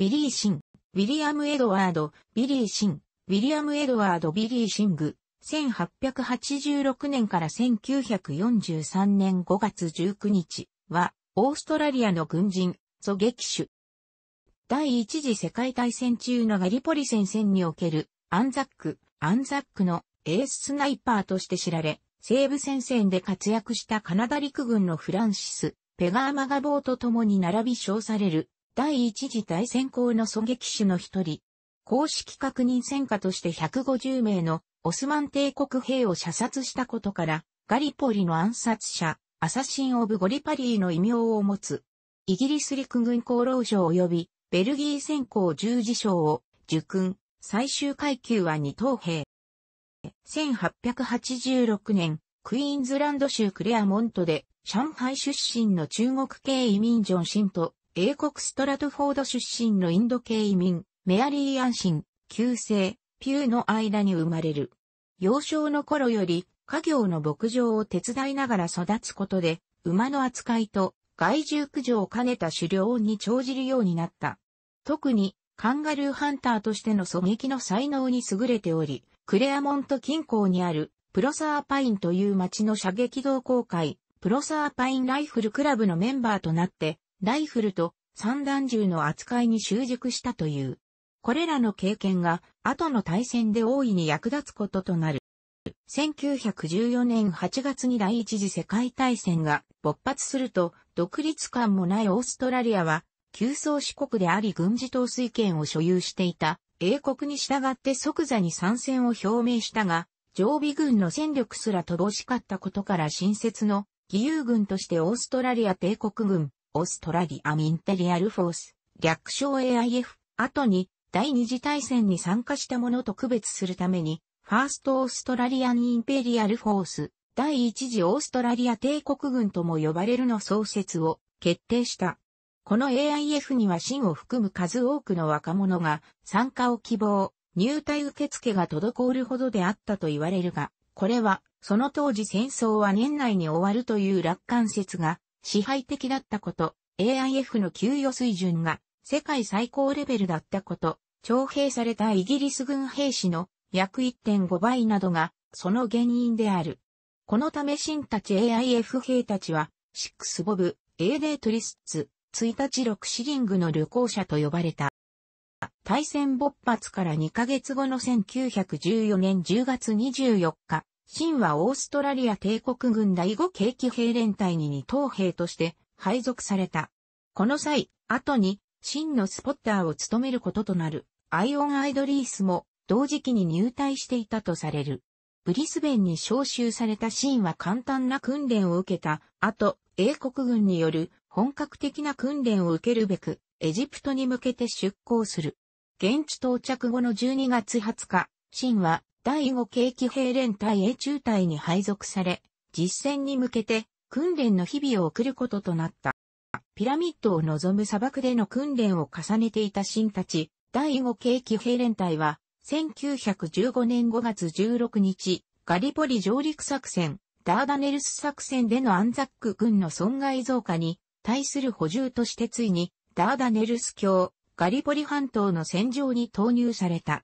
ビリー・シン、ウィリアム・エドワード、ビリー・シン、ウィリアム・エドワード・ビリー・シング、1886年から1943年5月19日は、オーストラリアの軍人、狙撃手。第一次世界大戦中のガリポリ戦線における、アンザック、アンザックのエーススナイパーとして知られ、西部戦線で活躍したカナダ陸軍のフランシス、ペガーマガボーと共に並び称される第一次大戦功の狙撃手の一人、公式確認戦果として150名のオスマン帝国兵を射殺したことから、ガリポリの暗殺者、アサシン・オブ・ゴリパリーの異名を持つ。イギリス陸軍功労賞及び、ベルギー戦功十字賞を、受勲、最終階級は二等兵。1886年、クイーンズランド州クレアモントで、上海出身の中国系移民ジョン・シンと、英国ストラトフォード出身のインド系移民、メアリー・アンシン、旧姓、ピューの間に生まれる。幼少の頃より、家業の牧場を手伝いながら育つことで、馬の扱いと害獣駆除を兼ねた狩猟に長じるようになった。特に、カンガルーハンターとしての狙撃の才能に優れており、クレアモント近郊にある、プロサーパインという町の射撃同好会、プロサーパインライフルクラブのメンバーとなって、ライフルと散弾銃の扱いに習熟したという。これらの経験が後の対戦で大いに役立つこととなる。1914年8月に第一次世界大戦が勃発すると、独立感もないオーストラリアは、急走四国であり軍事統帥権を所有していた英国に従って即座に参戦を表明したが、常備軍の戦力すら乏しかったことから新設の義勇軍としてオーストラリア帝国軍オーストラリア・ミンテリアル・フォース、略称 AIF、後に第二次大戦に参加した者と区別するために、ファースト・オーストラリアン・インペリアル・フォース、第一次オーストラリア帝国軍とも呼ばれるの創設を決定した。この AIF には真を含む数多くの若者が参加を希望、入隊受付が滞るほどであったと言われるが、これは、その当時戦争は年内に終わるという楽観説が支配的だったこと、AIF の給与水準が世界最高レベルだったこと、徴兵されたイギリス軍兵士の約1.5倍などがその原因である。このため新たち AIF 兵たちは、シックスボブ、エーデートリスッツ、1日6シリングの旅行者と呼ばれた。大戦勃発から2ヶ月後の1914年10月24日、シンはオーストラリア帝国軍第5景気兵連隊に二等兵として配属された。この際、後に、シンのスポッターを務めることとなる、アイオン・アイドリースも、同時期に入隊していたとされる。ブリスベンに召集されたシンは簡単な訓練を受けた後、英国軍による本格的な訓練を受けるべく、エジプトに向けて出港する。現地到着後の12月20日、シンは第5景気兵連隊へ中隊に配属され、実戦に向けて訓練の日々を送ることとなった。ピラミッドを望む砂漠での訓練を重ねていた新たち、第5景気兵連隊は、1915年5月16日、ガリポリ上陸作戦、ダーダネルス作戦でのアンザック軍の損害増加に対する補充としてついに、ダーダネルス橋、ガリポリ半島の戦場に投入された。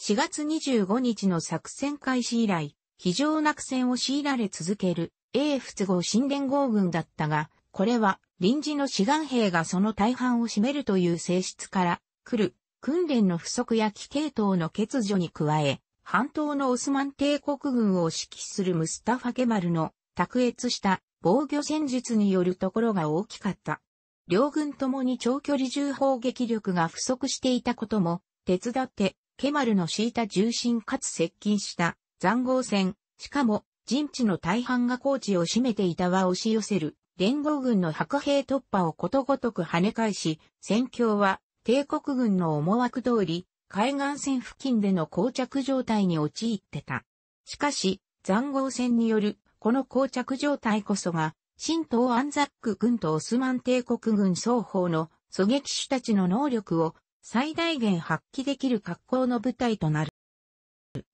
4月25日の作戦開始以来、非常な苦戦を強いられ続ける、英仏号新連合軍だったが、これは臨時の志願兵がその大半を占めるという性質から来る訓練の不足や危系統の欠如に加え、半島のオスマン帝国軍を指揮するムスタファ・ケマルの卓越した防御戦術によるところが大きかった。両軍ともに長距離銃砲撃力が不足していたことも手伝ってケマルの敷いた重心かつ接近した残壕戦、しかも陣地の大半が高地を占めていたは押し寄せる連合軍の白兵突破をことごとく跳ね返し、戦況は帝国軍の思惑通り、海岸線付近での膠着状態に陥ってた。しかし、残壕戦による、この膠着状態こそが、新東アンザック軍とオスマン帝国軍双方の狙撃手たちの能力を最大限発揮できる格好の部隊となる。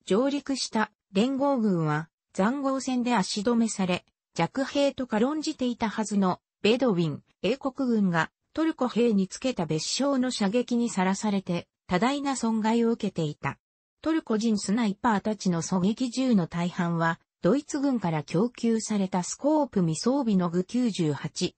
上陸した連合軍は残壕戦で足止めされ、弱兵とか論じていたはずのベドウィン、英国軍がトルコ兵につけた別称の射撃にさらされて多大な損害を受けていた。トルコ人スナイパーたちの狙撃銃の大半はドイツ軍から供給されたスコープ未装備の具 98A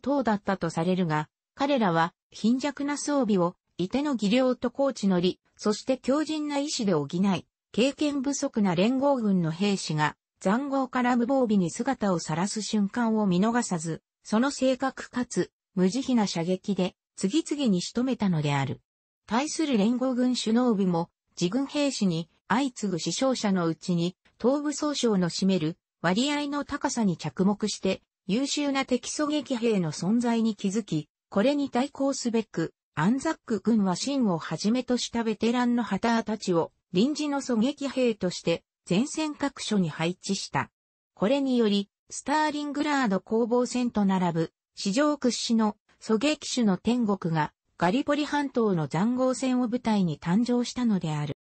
等だったとされるが、彼らは貧弱な装備をいての技量と高知の利、そして強靭な意志で補い、経験不足な連合軍の兵士が、残壕から無防備に姿を晒す瞬間を見逃さず、その正確かつ、無慈悲な射撃で、次々に仕留めたのである。対する連合軍首脳部も、自軍兵士に相次ぐ死傷者のうちに、東部総省の占める割合の高さに着目して、優秀な敵狙撃兵の存在に気づき、これに対抗すべく、アンザック軍はシンをはじめとしたベテランのハターたちを臨時の狙撃兵として前線各所に配置した。これにより、スターリングラード攻防戦と並ぶ史上屈指の狙撃手の天国がガリポリ半島の残壕戦を舞台に誕生したのである。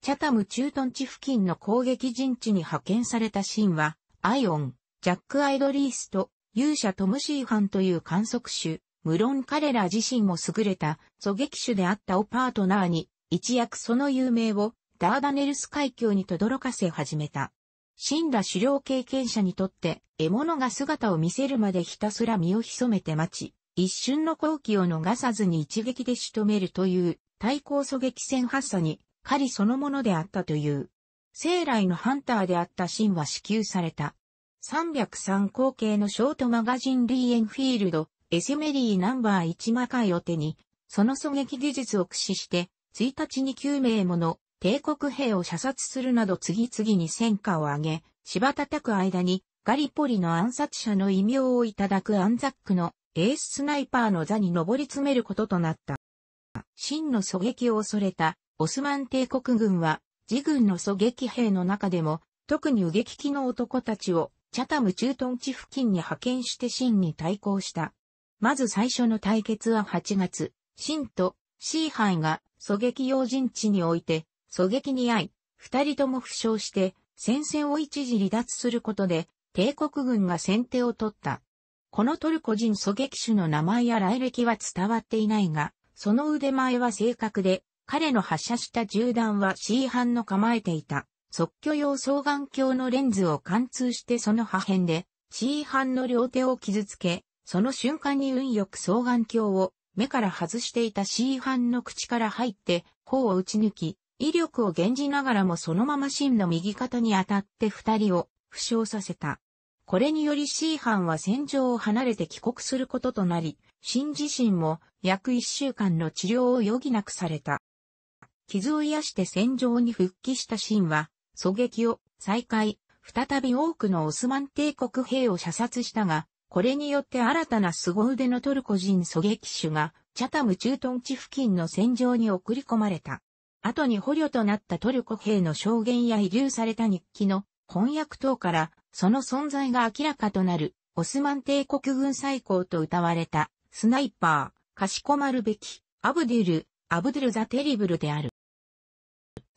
チャタム駐屯地付近の攻撃陣地に派遣されたシンは、アイオン、ジャック・アイドリースと勇者トムシーハンという観測手、無論彼ら自身も優れた狙撃手であったオパートナーに、一躍その有名をダーダネルス海峡に轟かせ始めた。死んだ狩猟経験者にとって獲物が姿を見せるまでひたすら身を潜めて待ち、一瞬の好機を逃さずに一撃で仕留めるという対抗狙撃戦発作に狩りそのものであったという。生来のハンターであったシンは支給された。303口径のショートマガジンリーエンフィールドエセメリーナンバー1魔界を手に、その狙撃技術を駆使して、1日に9名もの帝国兵を射殺するなど次々に戦果を上げ、芝叩く間に、ガリポリの暗殺者の異名をいただくアンザックのエーススナイパーの座に上り詰めることとなった。真の狙撃を恐れたオスマン帝国軍は、自軍の狙撃兵の中でも、特に右撃機の男たちを、チャタム駐屯地付近に派遣して真に対抗した。まず最初の対決は8月、新とシーハイが狙撃用陣地において、狙撃に遭い、二人とも負傷して、戦線を一時離脱することで、帝国軍が先手を取った。このトルコ人狙撃手の名前や来歴は伝わっていないが、その腕前は正確で、彼の発射した銃弾は C 班の構えていた、即居用双眼鏡のレンズを貫通してその破片で、C 班の両手を傷つけ、その瞬間に運よく双眼鏡を目から外していた C 班の口から入って頬を打ち抜き、威力を減じながらもそのままシンの右肩に当たって二人を負傷させた。これにより C 班は戦場を離れて帰国することとなり、シン自身も約一週間の治療を余儀なくされた。傷を癒して戦場に復帰したシンは、狙撃を再開、再び多くのオスマン帝国兵を射殺したが、これによって新たな凄腕のトルコ人狙撃手が、チャタム駐屯地付近の戦場に送り込まれた。後に捕虜となったトルコ兵の証言や遺留された日記の翻訳等から、その存在が明らかとなる、オスマン帝国軍最高と歌われた、スナイパー、かしこまるべき、アブデュル、アブデュルザテリブルである。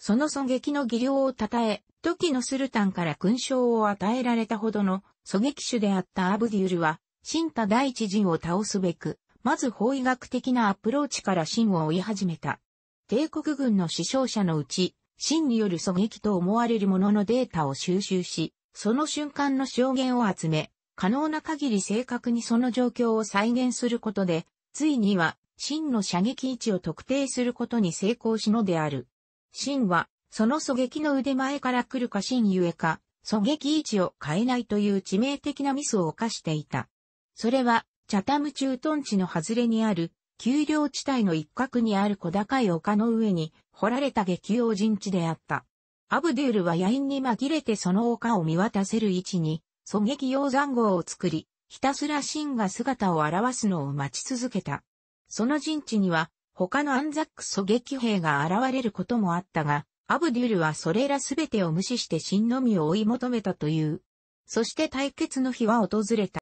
その狙撃の技量を称え、時のスルタンから勲章を与えられたほどの狙撃手であったアブディウルは、新太第一陣を倒すべく、まず法医学的なアプローチから真を追い始めた。帝国軍の死傷者のうち、真による狙撃と思われるもののデータを収集し、その瞬間の証言を集め、可能な限り正確にその状況を再現することで、ついには、真の射撃位置を特定することに成功しのである。真は、その狙撃の腕前から来るか真ゆえか、狙撃位置を変えないという致命的なミスを犯していた。それは、チャタム駐屯地の外れにある、丘陵地帯の一角にある小高い丘の上に掘られた激用陣地であった。アブデュールは野因に紛れてその丘を見渡せる位置に、狙撃用残壕を作り、ひたすらシンが姿を現すのを待ち続けた。その陣地には、他のアンザック狙撃兵が現れることもあったが、アブデュルはそれらすべてを無視して真のみを追い求めたという。そして対決の日は訪れた。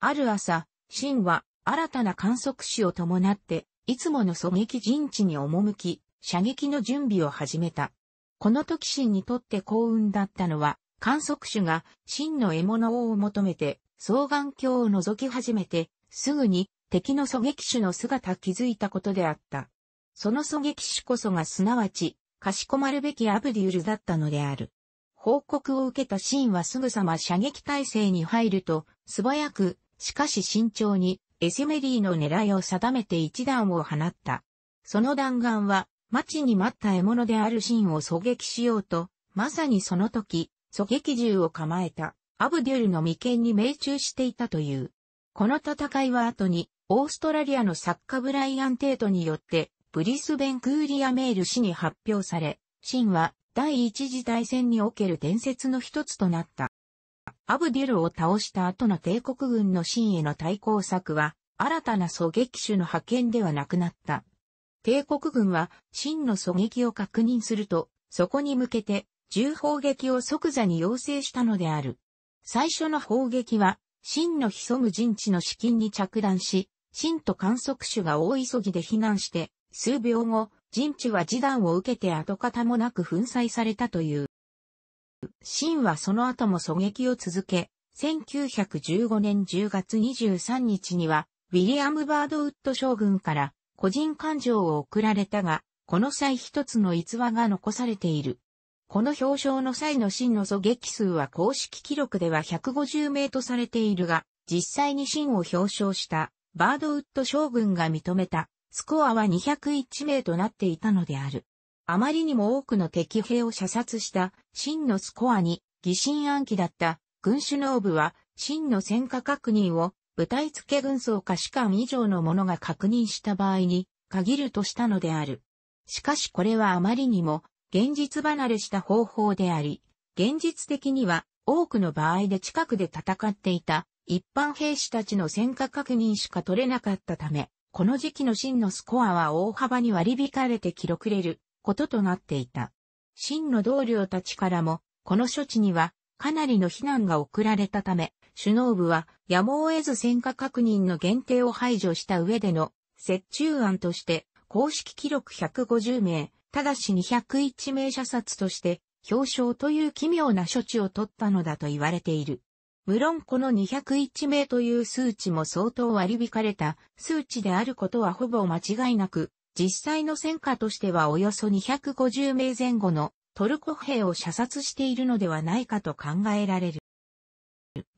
ある朝、真は新たな観測士を伴って、いつもの狙撃陣地に赴き、射撃の準備を始めた。この時真にとって幸運だったのは、観測手が真の獲物を求めて、双眼鏡を覗き始めて、すぐに敵の狙撃手の姿気づいたことであった。その狙撃手こそがすなわち、かしこまるべきアブデュールだったのである。報告を受けたシーンはすぐさま射撃体制に入ると、素早く、しかし慎重に、エセメリーの狙いを定めて一弾を放った。その弾丸は、待ちに待った獲物であるシーンを狙撃しようと、まさにその時、狙撃銃を構えた、アブデュルの眉間に命中していたという。この戦いは後に、オーストラリアの作家ブライアン・テートによって、ブリスベン・クーリア・メール氏に発表され、シンは第一次大戦における伝説の一つとなった。アブデュルを倒した後の帝国軍のシンへの対抗策は、新たな狙撃手の派遣ではなくなった。帝国軍は、真の狙撃を確認すると、そこに向けて、銃砲撃を即座に要請したのである。最初の砲撃は、真の潜む陣地の資金に着弾し、信徒観測手が大急ぎで避難して、数秒後、陣地は示談を受けて跡形もなく粉砕されたという。秦はその後も狙撃を続け、1915年10月23日には、ウィリアム・バードウッド将軍から個人感情を送られたが、この際一つの逸話が残されている。この表彰の際の真の狙撃数は公式記録では150名とされているが、実際に真を表彰したバードウッド将軍が認めた、スコアは201名となっていたのである。あまりにも多くの敵兵を射殺した真のスコアに疑心暗鬼だった軍首脳部は真の戦果確認を部隊付け軍曹か士官以上の者が確認した場合に限るとしたのである。しかしこれはあまりにも現実離れした方法であり、現実的には多くの場合で近くで戦っていた一般兵士たちの戦果確認しか取れなかったため、この時期の真のスコアは大幅に割り引かれて記録れることとなっていた。真の同僚たちからも、この処置にはかなりの非難が送られたため、首脳部はやむを得ず戦果確認の限定を排除した上での折衷案として、公式記録150名、ただし201名射殺として表彰という奇妙な処置を取ったのだと言われている。無論この201名という数値も相当割り引かれた数値であることはほぼ間違いなく、実際の戦果としてはおよそ250名前後のトルコ兵を射殺しているのではないかと考えられる。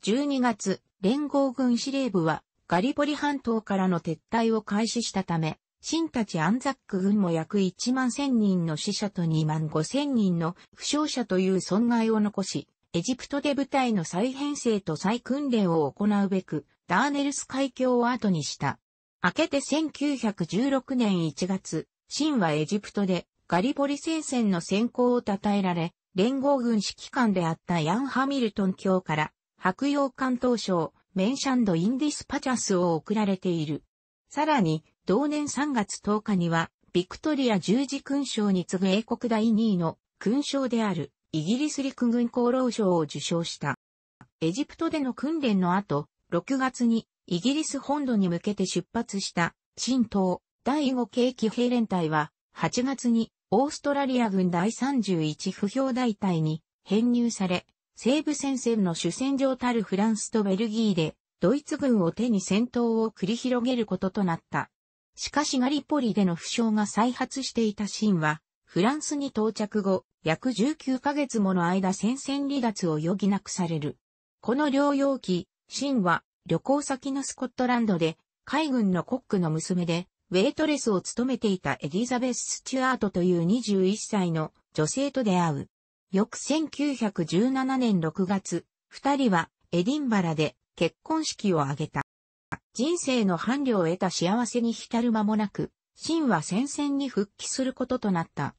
12月、連合軍司令部はガリポリ半島からの撤退を開始したため、新たちアンザック軍も約1万1000人の死者と2万5000人の負傷者という損害を残し、エジプトで部隊の再編成と再訓練を行うべく、ダーネルス海峡を後にした。明けて1916年1月、シンはエジプトでガリポリ戦線の先行を称えられ、連合軍指揮官であったヤン・ハミルトン卿から、白洋艦東省、メンシャンド・インディス・パチャスを送られている。さらに、同年3月10日には、ビクトリア十字勲章に次ぐ英国第2位の勲章であるイギリス陸軍功労賞を受賞した。エジプトでの訓練の後、6月にイギリス本土に向けて出発した新東第5景気兵連隊は8月にオーストラリア軍第31不評大隊に編入され、西部戦線の主戦場たるフランスとベルギーでドイツ軍を手に戦闘を繰り広げることとなった。しかしガリポリでの負傷が再発していたシンはフランスに到着後、約19ヶ月もの間戦線離脱を余儀なくされる。この療養期、シンは旅行先のスコットランドで海軍のコックの娘でウェイトレスを務めていたエリザベス・スチュアートという21歳の女性と出会う。翌1917年6月、二人はエディンバラで結婚式を挙げた。人生の伴侶を得た幸せに浸る間もなく、シンは戦線に復帰することとなった。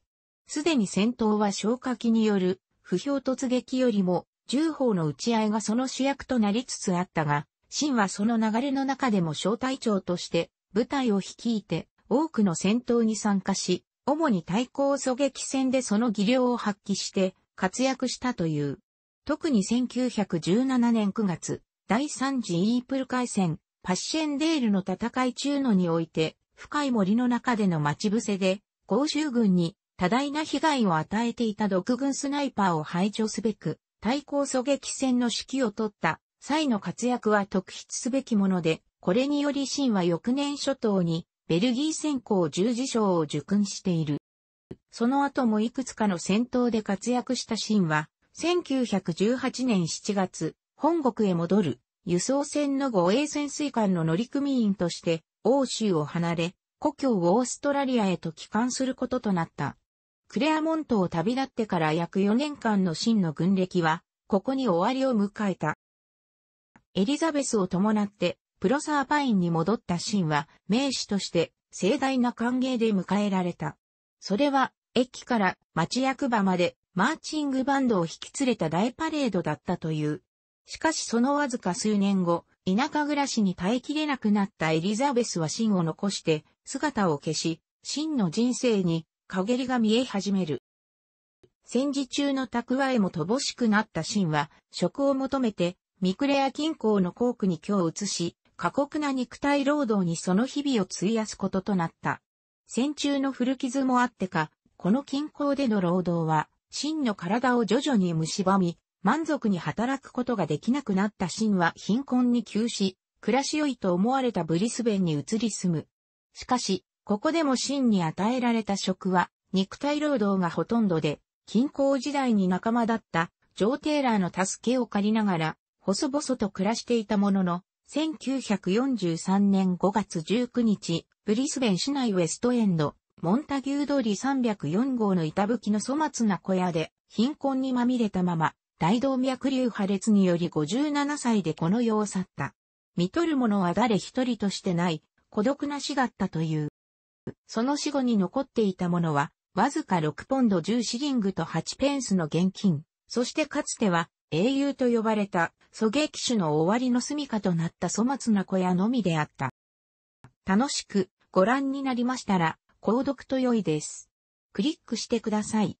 すでに戦闘は消火器による不評突撃よりも重砲の打ち合いがその主役となりつつあったが、真はその流れの中でも小隊長として部隊を率いて多くの戦闘に参加し、主に対抗狙撃戦でその技量を発揮して活躍したという。特に1917年9月、第3次イープル海戦、パッシェンデールの戦い中のにおいて、深い森の中での待ち伏せで、公衆軍に多大な被害を与えていた独軍スナイパーを排除すべく、対抗狙撃戦の指揮を取った際の活躍は特筆すべきもので、これによりンは翌年初頭にベルギー戦功十字章を受勲している。その後もいくつかの戦闘で活躍したシンは、1918年7月、本国へ戻る輸送船の護衛潜水艦の乗組員として、欧州を離れ、故郷オーストラリアへと帰還することとなった。クレアモントを旅立ってから約4年間の真の軍歴は、ここに終わりを迎えた。エリザベスを伴って、プロサーパインに戻ったシンは、名士として、盛大な歓迎で迎えられた。それは、駅から町役場まで、マーチングバンドを引き連れた大パレードだったという。しかしそのわずか数年後、田舎暮らしに耐えきれなくなったエリザベスはシンを残して、姿を消し、シンの人生に陰りが見え始める。戦時中の蓄えも乏しくなった秦は、食を求めて、ミクレア近郊の校区に居を移し、過酷な肉体労働にその日々を費やすこととなった。戦中の古傷もあってか、この近郊での労働は、秦の体を徐々に蝕み、満足に働くことができなくなった秦は貧困に窮し、暮らし良いと思われたブリスベンに移り住む。しかし、ここでも真に与えられた職は、肉体労働がほとんどで、近郊時代に仲間だった、ジョー・テイラーの助けを借りながら、細々と暮らしていたものの、1943年5月19日、ブリスベン市内ウェストエンド、モンタギュー通り304号の板吹きの粗末な小屋で、貧困にまみれたまま、大動脈瘤破裂により57歳でこの世を去った。見取る者は誰一人としてない、孤独な死だったという。その死後に残っていたものは、わずか6ポンド10シリングと8ペンスの現金、そしてかつては英雄と呼ばれた狙撃手の終わりの住処となった粗末な小屋のみであった。楽しくご覧になりましたら、購読と良いです。クリックしてください。